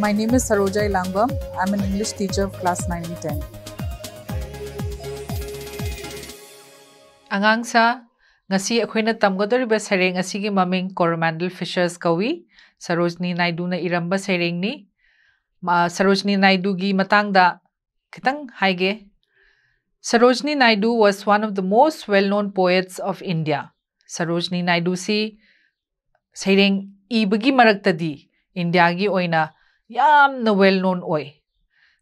My name is Saroja Ilangwam. I'm an English teacher of class 9 and 10. Angang sa ngasi akhina tamgodoriba sereng asigi maming Coromandel Fishers kawi Sarojni Naidu na iramba sereng ni Sarojni Naidu gi matangda kitang haige Sarojni Naidu was one of the most well-known poets of India. Sarojni Naidu si sereng ibagi marakta India gi oina Yam, the well known Oi.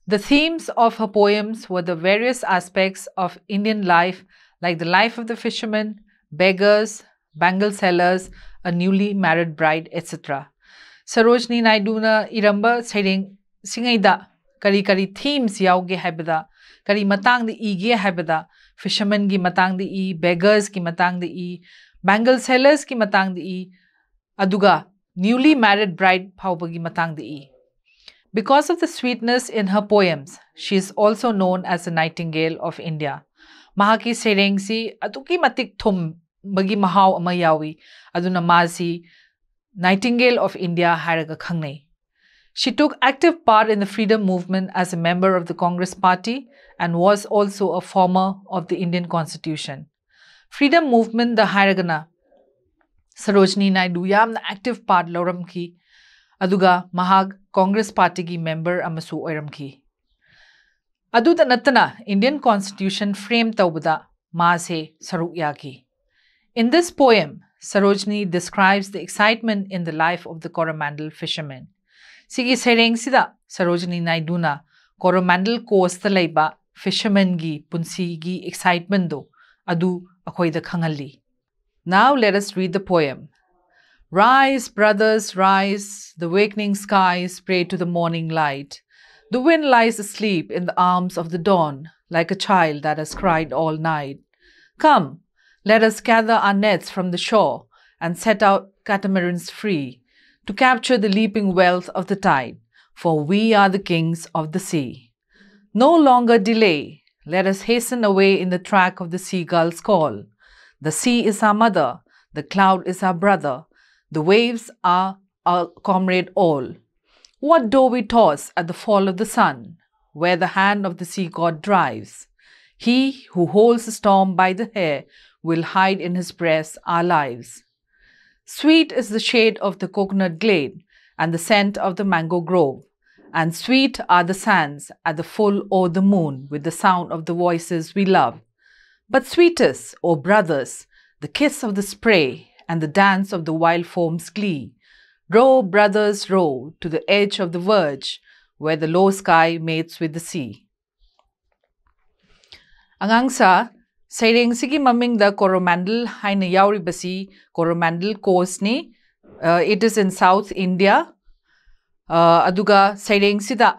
The themes of her poems were the various aspects of Indian life, like the life of the fishermen, beggars, bangle sellers, a newly married bride, etc. Sarojini Naiduna Iramba saying, Singaida, kari kari themes yauge habida, kari matang the ige habida, fishermen ki matang the e, beggars ki matang the e, bangle sellers ki matang the e, aduga, newly married bride phawbagi matang the e. Because of the sweetness in her poems, she is also known as the Nightingale of India. Mahaki ꯁꯩꯔꯦꯡꯁꯤ ꯑꯗꯨꯛꯀꯤ matik thum bagi ꯑꯃ amayawi adunamazi Nightingale of India ꯍꯥꯏꯔꯒ ꯈꯪꯅꯩ She took active part in the freedom movement as a member of the Congress Party and was also a former of the Indian Constitution. Freedom movement the ꯍꯥꯏꯔꯒꯅ Sarojini Naidu yamna active part ki. Congress party ꯑꯗꯨꯒ ꯃꯍꯥꯛ Congress ꯄꯥꯔꯇꯤꯒꯤ member ꯑꯃꯁꯨ ꯑꯣꯏꯔꯝꯈꯤ ꯑꯗꯨꯗ ꯅꯠꯇꯅ Indian constitution frame ꯇꯧꯕꯗ ꯃꯥꯁꯦ sarukya ki. In this poem, Sarojini describes the excitement in the life of the Coromandel fisherman. Sigi serengsida Sarojini Naiduna Coromandel coast laiba fishermen gi punsi gi excitement do adu akhoi da khangalli. Now let us read the poem. Rise, brothers, rise, the wakening skies pray to the morning light. The wind lies asleep in the arms of the dawn, like a child that has cried all night. Come, let us gather our nets from the shore and set our catamarans free to capture the leaping wealth of the tide, for we are the kings of the sea. No longer delay, let us hasten away in the track of the seagull's call. The sea is our mother, the cloud is our brother, the waves are our comrade all. What do we toss at the fall of the sun, where the hand of the sea god drives? He who holds the storm by the hair will hide in his breast our lives. Sweet is the shade of the coconut glade and the scent of the mango grove, and sweet are the sands at the full o' the moon with the sound of the voices we love. But sweetest, O brothers, the kiss of the spray and the dance of the wild form's glee. Row, brothers, row to the edge of the verge where the low sky mates with the sea. Angangsa, sailing sigi maming the Coromandel haina yauri basi Coromandel coast ni. Uh, it is in South India. Uh, aduga sailing sida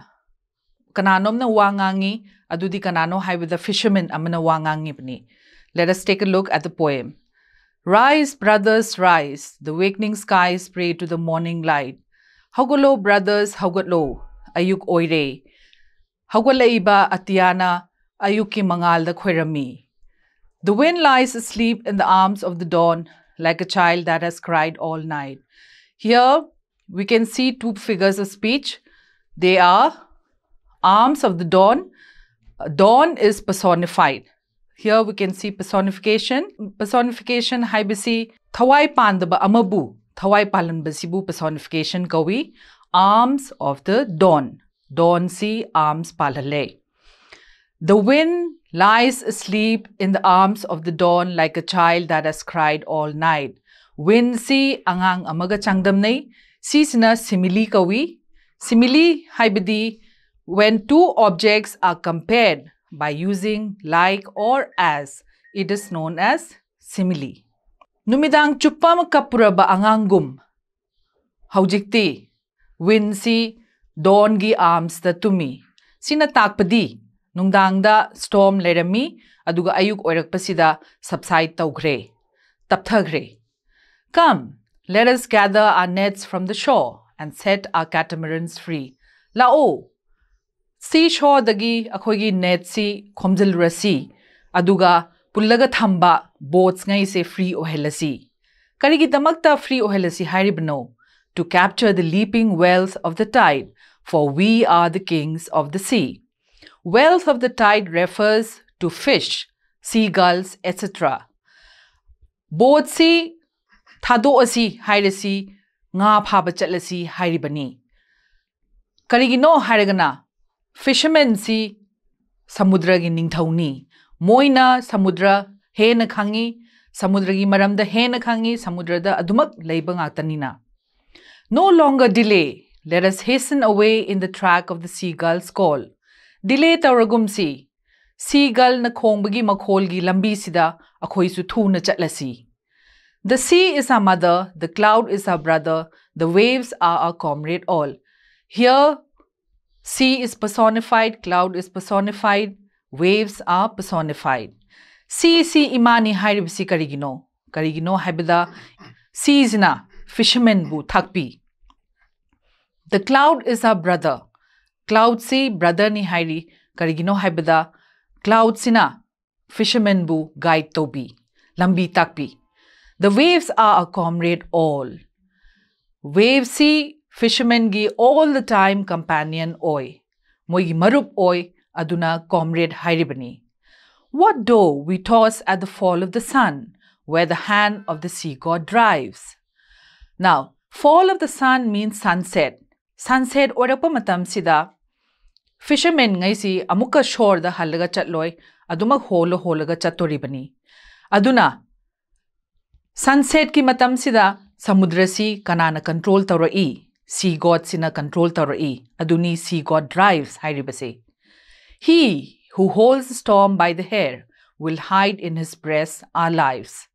kananom na wangangi adudi kanano hai with the fisherman amana wangangi bni. Let us take a look at the poem. Rise, brothers, rise. The wakening skies pray to the morning light. Haugulo, brothers, haugulo. Ayuk oire. Haugulaiba atiana. Ayuki mangal the khwerami. The wind lies asleep in the arms of the dawn, like a child that has cried all night. Here, we can see two figures of speech. They are arms of the dawn. Dawn is personified. Here we can see personification. Personification haibasi thawai pandaba amabu thawai palanbasibu personification kawi arms of the dawn. Dawn si arms palale. The wind lies asleep in the arms of the dawn like a child that has cried all night. Wind si angang amaga changdamnai si sina simili kawi. Simili haibadi when two objects are compared by using like or as. It is known as simile. Numidang chupam kapuraba angangum. Haujikti, winsi, arms the tumi. Sinatakpadi, nungdangda storm lerami, aduga ayuk oirakpasida subside taugre, tapthagre. Come, let us gather our nets from the shore and set our catamarans free. Lao, सी शोदी नेटसी खोजलसी पुलग थम बोट्स फ्री ओहलसी कहींगीदम फ्री ओहलसीबनो to capture the leaping wealth of the tide for we are the kings of the sea wealth of the tide refers to fish sea gulls etcetera बोट्सी थादोसी फाब चलसी कहींगीनो है फिशमें से समुद्र की निथौनी मोना समुद्र हेन खांगी समुद्र की मरम हेन खांगी समुद्र no long delay let us hasten away in the track of the sea gull's call delay तौरगुम से सी गर्ल न खोब की मखोल की लंबी से थून चलसी the sea is a mother the cloud is a brother the waves are a comrade all here Sea is personified, cloud is personified, waves are personified. Sea si imani hairibisi karigino. Karigino habida seasna fisherman bu thakpi. The cloud is our brother. Cloud si brother ni hairi karigino habida cloud sina fisherman bu guide tobi. Lambi takpi. The waves are a comrade all. Wave si fisherman gi all the time companion oi. moi marup oi aduna comrade hairibani. What do we toss at the fall of the sun, where the hand of the sea god drives? Now, fall of the sun means sunset. Sunset orapa matam sida. Fishermen ngai si amuka shore da halaga chatloi adumak holo holaga bani. Aduna sunset ki matam sida samudra si kanana control tauroi. Sea Seagod sina control tara'i, aduni God drives, hairibase. He who holds the storm by the hair will hide in his breast our lives.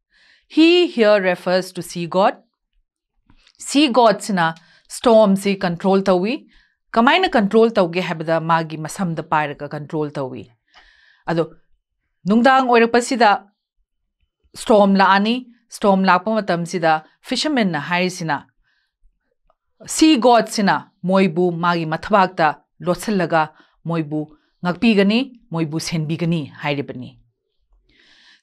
He here refers to Sea God. seagod. Seagod sina storm si control tawi, kamaina control tawge habada magi masamda pairaga control tawi. Ado, nungdang oirapasida storm la ani, storm lakpa matamsida fishermen na hairisina See ꯁꯤ ꯒꯣꯗꯁꯤꯅ moibu magi ꯃꯊꯕꯥꯛꯇ ꯂꯣꯠꯁꯤꯜꯂꯒ moibu ꯉꯥꯛꯄꯤꯒꯅꯤ moibu ꯁꯦꯟꯕꯤꯒꯅꯤ ꯍꯥꯏꯔꯤꯕꯅꯤ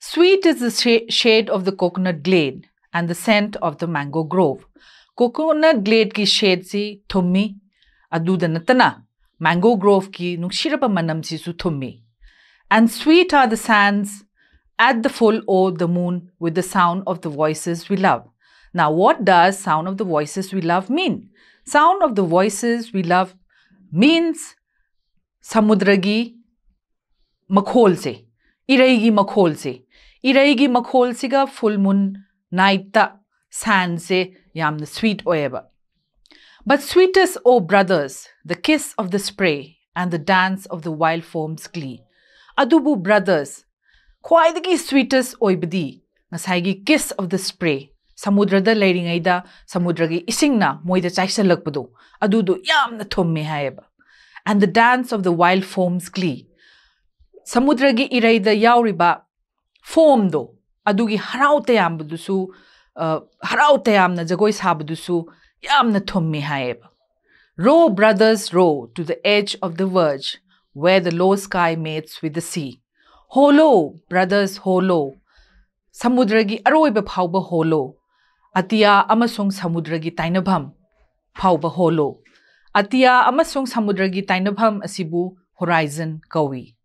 Sweet is the shade of the coconut glade and the scent of the mango grove. Coconut glade ki shade si thummi aduda natana mango grove ki nukshirapa manam si su thummi. And sweet are the sands at the full o the moon with the sound of the voices we love. Now, what does sound of the voices we love mean? Sound of the voices we love means samudragi makhol se, iraigi makhol se. full moon full moon ꯅꯥꯏꯠꯇ ꯁꯥꯟꯁꯦ the sweet ꯑꯣꯏꯌꯦꯕ But sweetest, O brothers, the kiss of the spray and the dance of the wild form's glee. Adubu brothers, khwaidagi sweetest oibidi, ngasaygi kiss of the spray समुद्रद लेरीद समुद्र की इसिंगना मोद चाइसलपदो अदुदो यामना and the dance of the wild foam's glee समुद्र की इरैद यावरीब फोमदो अदुगी हराव तयामबदुसु हराव तयामना जगोय साबदुसु यामना row brothers row to the edge of the verge where the low mates mates with the sea. Brothers brothers, holo. Samudragi aroiba phauba holo. Atia amasung samudragi tainabham. Pauba holo. Atia amasung samudragi tainabham asibu horizon kawi.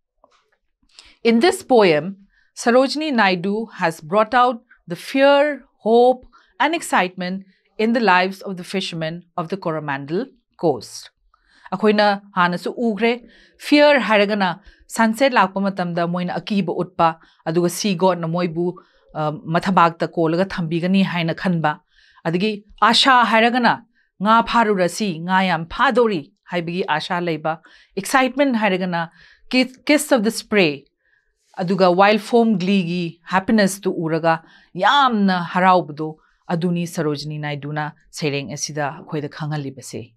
In this poem, Sarojini Naidu has brought out the fear, hope, and excitement in the lives of the fishermen of the Coromandel coast. hana su ugre, fear haragana, sunset tamda moina akiba utpa, aduga sea god na moibu, ꯃꯊꯕꯥꯛꯇ ꯀꯣꯜꯂꯒ ꯊꯝꯕꯤꯒꯅꯤ ꯍꯥꯏꯅ ꯈꯟꯕ ꯑꯗꯒꯤ ꯑꯥꯁꯥ ꯍꯥꯏꯔꯒꯅ ꯉꯥ ꯐꯥꯔꯨꯔꯁꯤ ꯉꯥ ꯌꯥꯝ ꯐꯥꯗꯣꯔꯤ ꯍꯥꯏꯕꯒꯤ ꯑꯥꯁꯥ ꯂꯩꯕ ꯑꯦꯛꯁꯥꯏꯠꯃꯦꯟ ꯍꯥꯏꯔꯒꯅ ꯀꯤꯁ ꯑꯣꯐ ꯗ ꯁ꯭ꯄ꯭ꯔꯦ ꯑꯗꯨꯒ ꯋꯥꯏꯜ ꯐꯣꯝ ꯒ꯭ꯂꯤꯒꯤ ꯍꯦꯄꯤꯅꯦꯁꯇꯨ ꯎꯔꯒ ꯌꯥꯝꯅ ꯍꯔꯥꯎꯕꯗꯣ ꯑꯗꯨꯅꯤ ꯁꯔꯣꯖꯤꯅꯤ ꯅꯥꯏꯗꯨꯅ ꯁꯩꯔꯦꯡ ꯑꯁꯤꯗ ꯑꯩꯈꯣꯏꯗ ꯈꯪꯍꯜꯂꯤꯕꯁꯦ